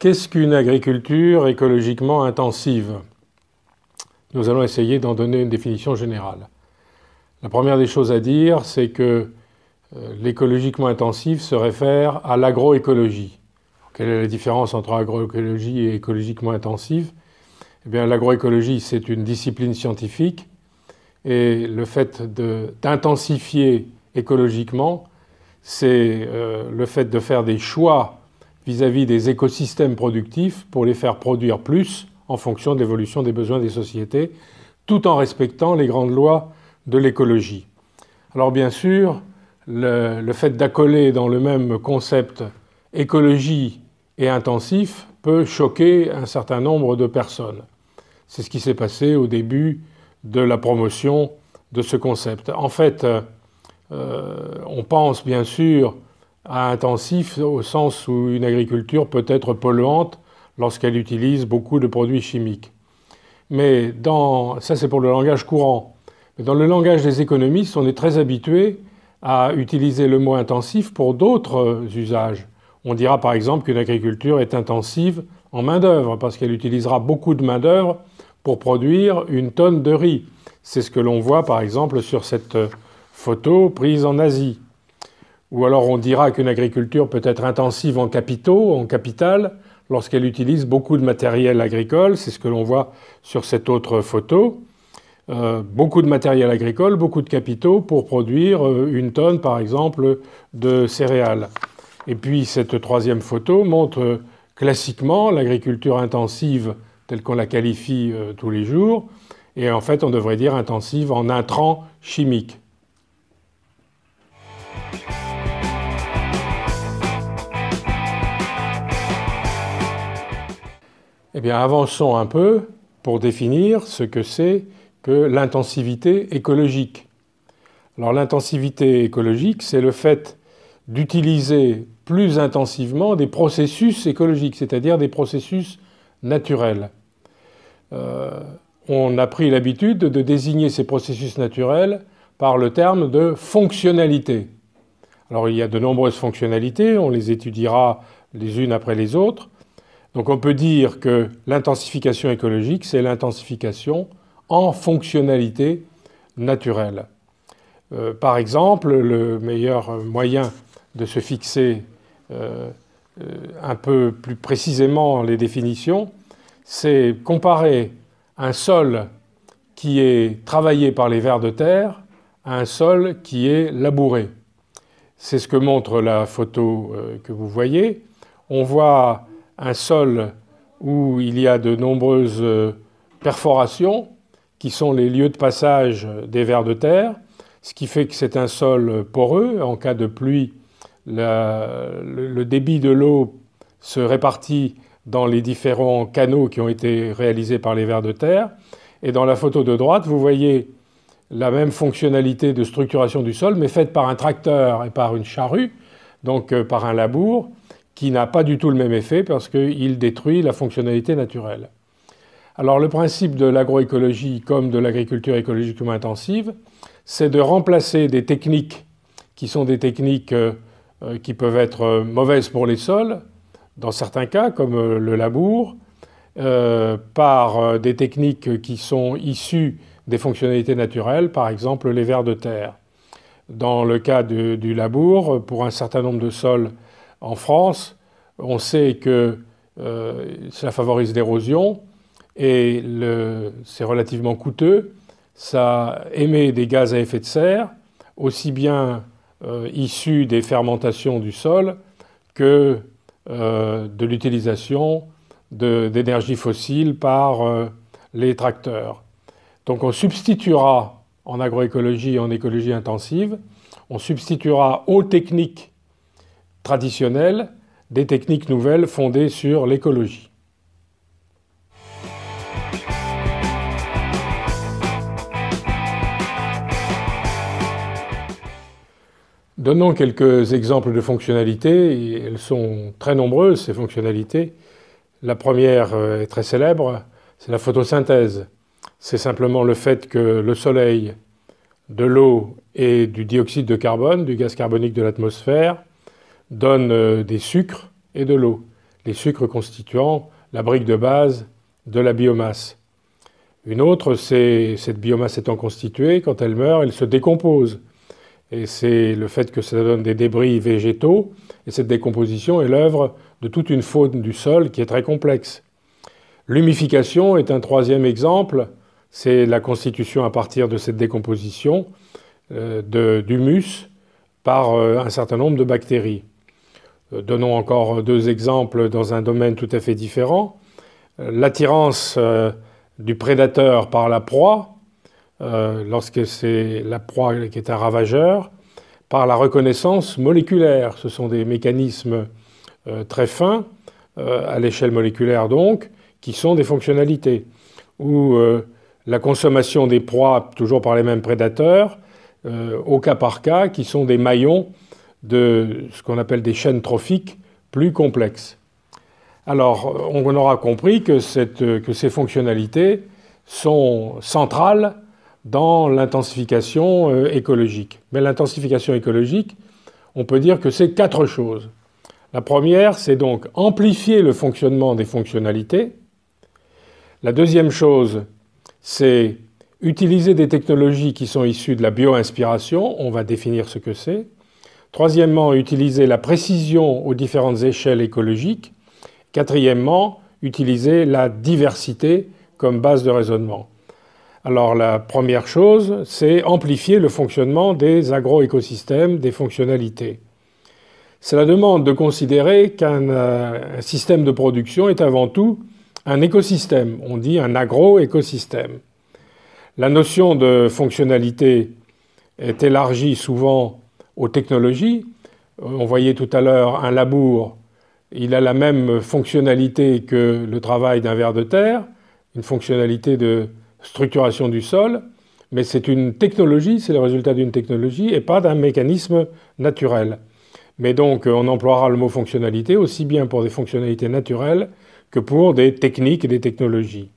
Qu'est-ce qu'une agriculture écologiquement intensive Nous allons essayer d'en donner une définition générale. La première des choses à dire, c'est que euh, l'écologiquement intensive se réfère à l'agroécologie. Quelle est la différence entre agroécologie et écologiquement intensive eh bien, l'agroécologie, c'est une discipline scientifique et le fait d'intensifier écologiquement, c'est euh, le fait de faire des choix vis-à-vis des écosystèmes productifs pour les faire produire plus en fonction de l'évolution des besoins des sociétés, tout en respectant les grandes lois de l'écologie. Alors bien sûr, le, fait d'accoler dans le même concept écologie et intensif peut choquer un certain nombre de personnes. C'est ce qui s'est passé au début de la promotion de ce concept. En fait, euh, on pense bien sûr intensif au sens où une agriculture peut être polluante lorsqu'elle utilise beaucoup de produits chimiques. Mais dans, ça c'est pour le langage courant. Mais dans le langage des économistes, on est très habitué à utiliser le mot intensif pour d'autres usages. On dira par exemple qu'une agriculture est intensive en main-d'œuvre parce qu'elle utilisera beaucoup de main-d'œuvre pour produire une tonne de riz. C'est ce que l'on voit par exemple sur cette photo prise en Asie. Ou alors on dira qu'une agriculture peut être intensive en capitaux, en capital, lorsqu'elle utilise beaucoup de matériel agricole, c'est ce que l'on voit sur cette autre photo. Euh, beaucoup de matériel agricole, beaucoup de capitaux pour produire euh, une tonne, par exemple, de céréales. Et puis cette troisième photo montre euh, classiquement l'agriculture intensive telle qu'on la qualifie tous les jours, et en fait on devrait dire intensive en intrants chimiques. Eh bien, avançons un peu pour définir ce que c'est que l'intensivité écologique. Alors, l'intensivité écologique, c'est le fait d'utiliser plus intensivement des processus écologiques, c'est-à-dire des processus naturels. Euh, on a pris l'habitude de désigner ces processus naturels par le terme de fonctionnalité. Alors il y a de nombreuses fonctionnalités, on les étudiera les unes après les autres. Donc on peut dire que l'intensification écologique, c'est l'intensification en fonctionnalité naturelle. Euh, par exemple, le meilleur moyen de se fixer euh, euh, un peu plus précisément les définitions, c'est comparer un sol qui est travaillé par les vers de terre à un sol qui est labouré. C'est ce que montre la photo que vous voyez. On voit un sol où il y a de nombreuses euh, perforations, qui sont les lieux de passage des vers de terre, ce qui fait que c'est un sol poreux. En cas de pluie, le débit de l'eau se répartit dans les différents canaux qui ont été réalisés par les vers de terre. Et dans la photo de droite, vous voyez la même fonctionnalité de structuration du sol, mais faite par un tracteur et par une charrue, donc euh, par un labour, qui n'a pas du tout le même effet parce qu'il détruit la fonctionnalité naturelle. Alors le principe de l'agroécologie comme de l'agriculture écologiquement intensive, c'est de remplacer des techniques qui sont des techniques euh, euh, qui peuvent être euh, mauvaises pour les sols, dans certains cas comme le labour, par des techniques qui sont issues des fonctionnalités naturelles, par exemple les vers de terre. Dans le cas du labour, pour un certain nombre de sols en France, on sait que ça euh, favorise l'érosion et c'est relativement coûteux. Ça émet des gaz à effet de serre, aussi bien euh, issus des fermentations du sol que euh, de l'utilisation d'énergie fossile par les tracteurs. Donc on substituera en agroécologie et en écologie intensive, on substituera aux techniques traditionnelles, des techniques nouvelles fondées sur l'écologie. Donnons quelques exemples de fonctionnalités. Elles sont très nombreuses, ces fonctionnalités. La première euh, est très célèbre, c'est la photosynthèse. C'est simplement le fait que le soleil, de l'eau et du dioxyde de carbone, du gaz carbonique de l'atmosphère, donne euh, des sucres et de l'eau, les sucres constituant la brique de base de la biomasse. Une autre, c'est cette biomasse étant constituée, quand elle meurt, elle se décompose. Et c'est le fait que ça donne des débris végétaux, et cette décomposition est l'œuvre de toute une faune du sol qui est très complexe. L'humification est un troisième exemple, c'est la constitution à partir de cette décomposition euh, d'humus par euh, un certain nombre de bactéries. Euh, donnons encore deux exemples dans un domaine tout à fait différent. Euh, l'attirance euh, du prédateur par la proie, lorsque c'est la proie qui est un ravageur, par la reconnaissance moléculaire. Ce sont des mécanismes très fins, à l'échelle moléculaire donc, qui sont des fonctionnalités. Ou la consommation des proies, toujours par les mêmes prédateurs, au cas par cas, qui sont des maillons de ce qu'on appelle des chaînes trophiques plus complexes. Alors, on aura compris que, ces fonctionnalités sont centrales dans l'intensification euh, écologique. Mais l'intensification écologique, on peut dire que c'est quatre choses. La première, c'est donc amplifier le fonctionnement des fonctionnalités. La deuxième chose, c'est utiliser des technologies qui sont issues de la bio-inspiration. On va définir ce que c'est. Troisièmement, utiliser la précision aux différentes échelles écologiques. Quatrièmement, utiliser la diversité comme base de raisonnement. Alors la première chose, c'est amplifier le fonctionnement des agroécosystèmes, des fonctionnalités. Cela demande de considérer qu'un euh, système de production est avant tout un écosystème, on dit un agroécosystème. La notion de fonctionnalité est élargie souvent aux technologies. Euh, on voyait tout à l'heure un labour, il a la même fonctionnalité que le travail d'un ver de terre, une fonctionnalité de structuration du sol, mais c'est une technologie, c'est le résultat d'une technologie et pas d'un mécanisme naturel. Mais donc euh, on emploiera le mot fonctionnalité aussi bien pour des fonctionnalités naturelles que pour des techniques et des technologies.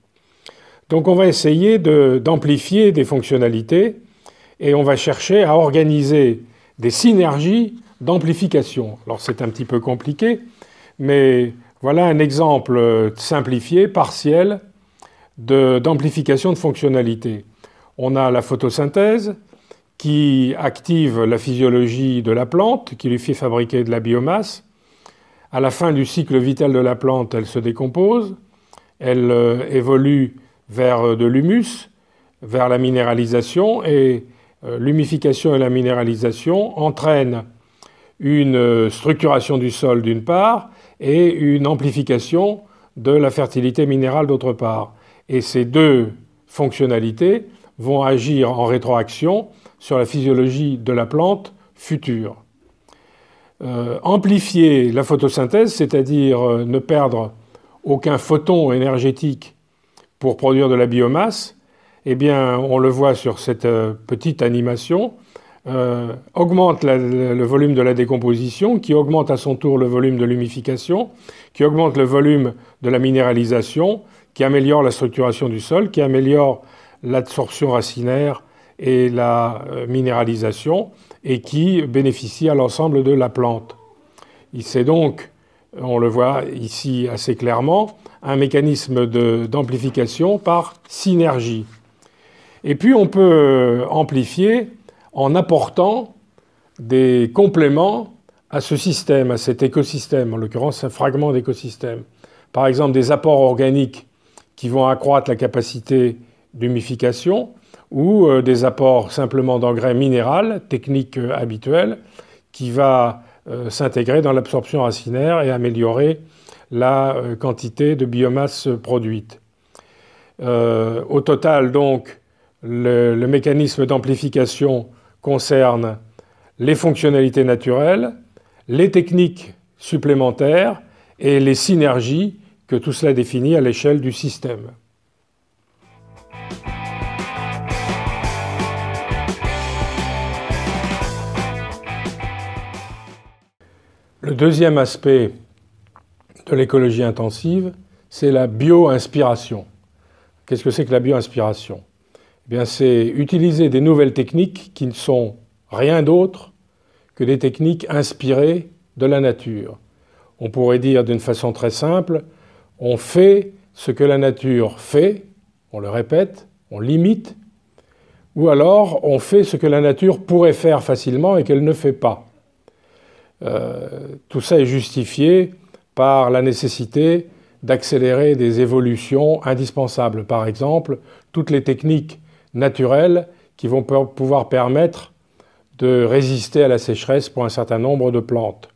Donc on va essayer d'amplifier des fonctionnalités et on va chercher à organiser des synergies d'amplification. Alors c'est un petit peu compliqué, mais voilà un exemple euh, simplifié, partiel, d'amplification de, fonctionnalité. On a la photosynthèse qui active la physiologie de la plante, qui lui fait fabriquer de la biomasse. À la fin du cycle vital de la plante, elle se décompose, elle euh, évolue vers euh, de l'humus, vers la minéralisation, et euh, l'humification et la minéralisation entraînent une euh, structuration du sol d'une part et une amplification de la fertilité minérale d'autre part. Et ces deux fonctionnalités vont agir en rétroaction sur la physiologie de la plante future. Euh, amplifier la photosynthèse, c'est-à-dire ne perdre aucun photon énergétique pour produire de la biomasse, eh bien, on le voit sur cette euh, petite animation, euh, augmente le, volume de la décomposition, qui augmente à son tour le volume de l'humification, qui augmente le volume de la minéralisation, qui améliore la structuration du sol, qui améliore l'absorption racinaire et la euh, minéralisation, et qui bénéficie à l'ensemble de la plante. C'est donc, on le voit ici assez clairement, un mécanisme d'amplification par synergie. Et puis on peut euh, amplifier en apportant des compléments à ce système, à cet écosystème, en l'occurrence un fragment d'écosystème. Par exemple, des apports organiques qui vont accroître la capacité d'humification ou euh, des apports simplement d'engrais minéral, technique euh, habituelle, qui va s'intégrer dans l'absorption racinaire et améliorer la quantité de biomasse produite. au total, donc, le, mécanisme d'amplification concerne les fonctionnalités naturelles, les techniques supplémentaires et les synergies que tout cela définit à l'échelle du système. Le deuxième aspect de l'écologie intensive, c'est la bio-inspiration. Qu'est-ce que c'est que la bio-inspiration eh c'est utiliser des nouvelles techniques qui ne sont rien d'autre que des techniques inspirées de la nature. On pourrait dire d'une façon très simple, on fait ce que la nature fait, on le répète, on l'imite, ou alors on fait ce que la nature pourrait faire facilement et qu'elle ne fait pas. Euh, tout ça est justifié par la nécessité d'accélérer des évolutions indispensables. Par exemple, toutes les techniques naturelles qui vont pouvoir permettre de résister à la sécheresse pour un certain nombre de plantes.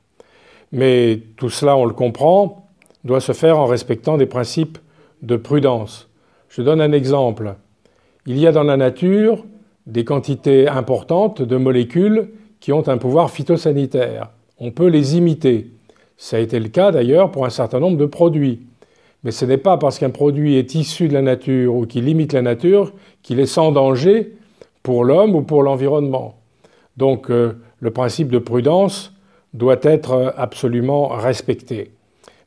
Mais tout cela, on le comprend, doit se faire en respectant des principes de prudence. Je donne un exemple. Il y a dans la nature des quantités importantes de molécules qui ont un pouvoir phytosanitaire. On peut les imiter. Ça a été le cas d'ailleurs pour un certain nombre de produits. Mais ce n'est pas parce qu'un produit est issu de la nature ou qu'il limite la nature qu'il est sans danger pour l'homme ou pour l'environnement. Donc euh, le principe de prudence doit être euh, absolument respecté.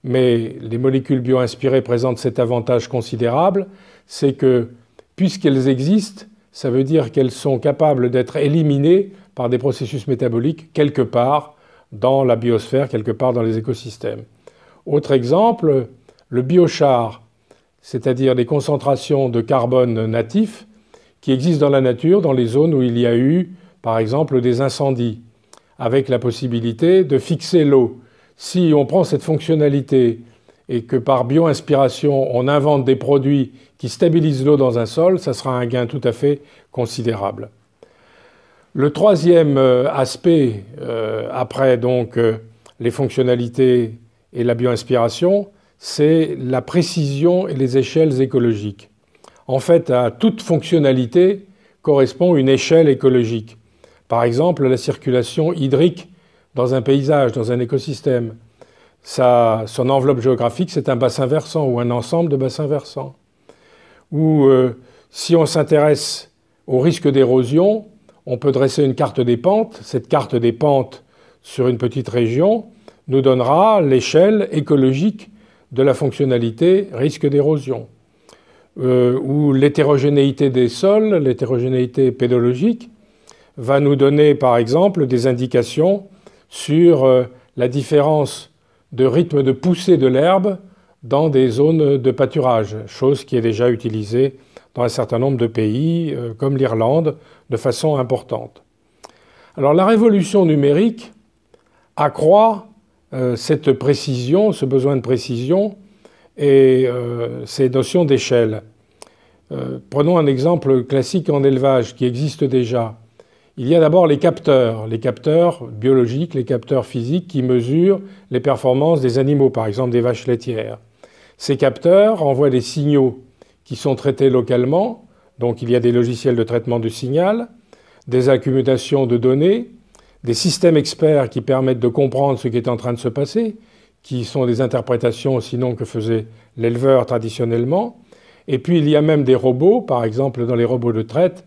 Mais les molécules bio-inspirées présentent cet avantage considérable, c'est que puisqu'elles existent, ça veut dire qu'elles sont capables d'être éliminées par des processus métaboliques quelque part dans la biosphère, quelque part dans les écosystèmes. Autre exemple, le biochar, c'est-à-dire les concentrations de carbone natif qui existent dans la nature, dans les zones où il y a eu, par exemple, des incendies, avec la possibilité de fixer l'eau. Si on prend cette fonctionnalité et que par bio-inspiration, on invente des produits qui stabilisent l'eau dans un sol, ça sera un gain tout à fait considérable. Le troisième euh, aspect, euh, après donc euh, les fonctionnalités et la bio-inspiration, c'est la précision et les échelles écologiques. En fait, à toute fonctionnalité correspond une échelle écologique. Par exemple, la circulation hydrique dans un paysage, dans un écosystème. Sa, son enveloppe géographique, c'est un bassin versant ou un ensemble de bassins versants. Ou euh, si on s'intéresse au risque d'érosion, on peut dresser une carte des pentes. Cette carte des pentes sur une petite région nous donnera l'échelle écologique de la fonctionnalité risque d'érosion. Euh, où ou l'hétérogénéité des sols, l'hétérogénéité pédologique, va nous donner par exemple des indications sur euh, la différence de rythme de poussée de l'herbe dans des zones de pâturage, chose qui est déjà utilisée dans un certain nombre de pays, euh, comme l'Irlande, de façon importante. Alors la révolution numérique accroît euh, cette précision, ce besoin de précision et euh, ces notions d'échelle. Euh, prenons un exemple classique en élevage qui existe déjà. Il y a d'abord les capteurs, les capteurs biologiques, les capteurs physiques qui mesurent les performances des animaux, par exemple des vaches laitières. Ces capteurs envoient des signaux qui sont traités localement, donc il y a des logiciels de traitement du signal, des accumulations de données, des systèmes experts qui permettent de comprendre ce qui est en train de se passer, qui sont des interprétations sinon que faisait l'éleveur traditionnellement. Et puis il y a même des robots, par exemple dans les robots de traite.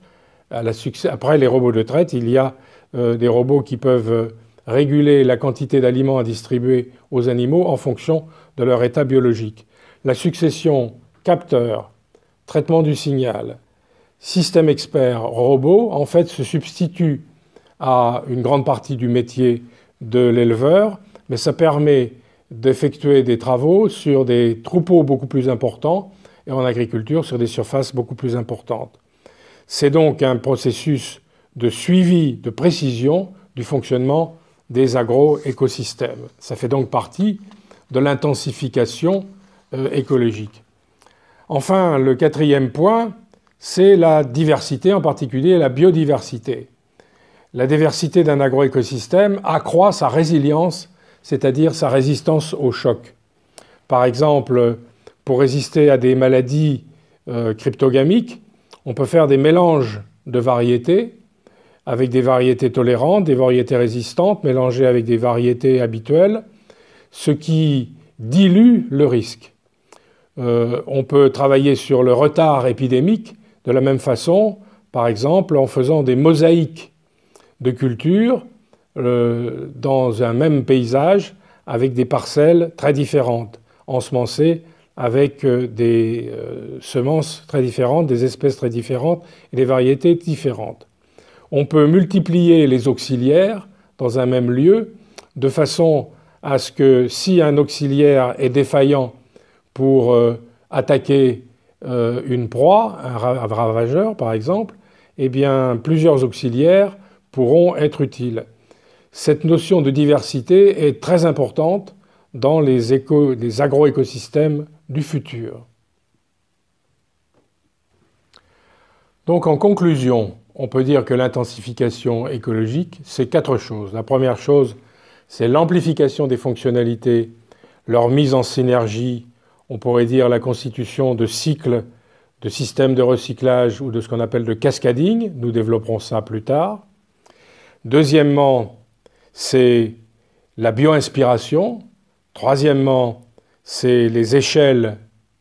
Après les robots de traite, il y a euh, des robots qui peuvent euh, réguler la quantité d'aliments à distribuer aux animaux en fonction de leur état biologique. La succession capteur, traitement du signal, système expert, robot, en fait se substitue à une grande partie du métier de l'éleveur, mais ça permet d'effectuer des travaux sur des troupeaux beaucoup plus importants et en agriculture sur des surfaces beaucoup plus importantes. C'est donc un processus de suivi, de précision du fonctionnement des agroécosystèmes. Ça fait donc partie de l'intensification euh, écologique. Enfin, le quatrième point, c'est la diversité, en particulier la biodiversité. La diversité d'un agroécosystème accroît sa résilience, c'est-à-dire sa résistance au choc. Par exemple, pour résister à des maladies euh, cryptogamiques, on peut faire des mélanges de variétés avec des variétés tolérantes, des variétés résistantes, mélangées avec des variétés habituelles, ce qui dilue le risque. Euh, on peut travailler sur le retard épidémique de la même façon, par exemple en faisant des mosaïques de culture euh, dans un même paysage avec des parcelles très différentes, ensemencées avec euh, des euh, semences très différentes, des espèces très différentes et des variétés différentes. On peut multiplier les auxiliaires dans un même lieu de façon à ce que si un auxiliaire est défaillant pour attaquer une proie, un ravageur par exemple, eh bien plusieurs auxiliaires pourront être utiles. Cette notion de diversité est très importante dans les, agroécosystèmes du futur. Donc en conclusion, on peut dire que l'intensification écologique, c'est quatre choses. La première chose, c'est l'amplification des fonctionnalités, leur mise en synergie, on pourrait dire la constitution de cycles, de systèmes de recyclage ou de ce qu'on appelle de cascading, nous développerons ça plus tard. Deuxièmement, c'est la bio-inspiration. Troisièmement, c'est les échelles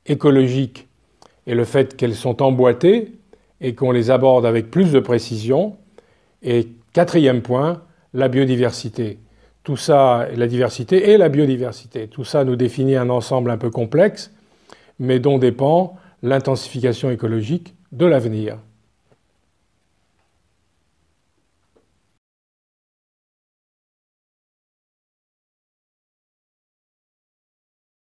écologiques et le fait qu'elles sont emboîtées et qu'on les aborde avec plus de précision. Et quatrième point, la biodiversité. Tout ça, la diversité et la biodiversité, tout ça nous définit un ensemble un peu complexe, mais dont dépend l'intensification écologique de l'avenir.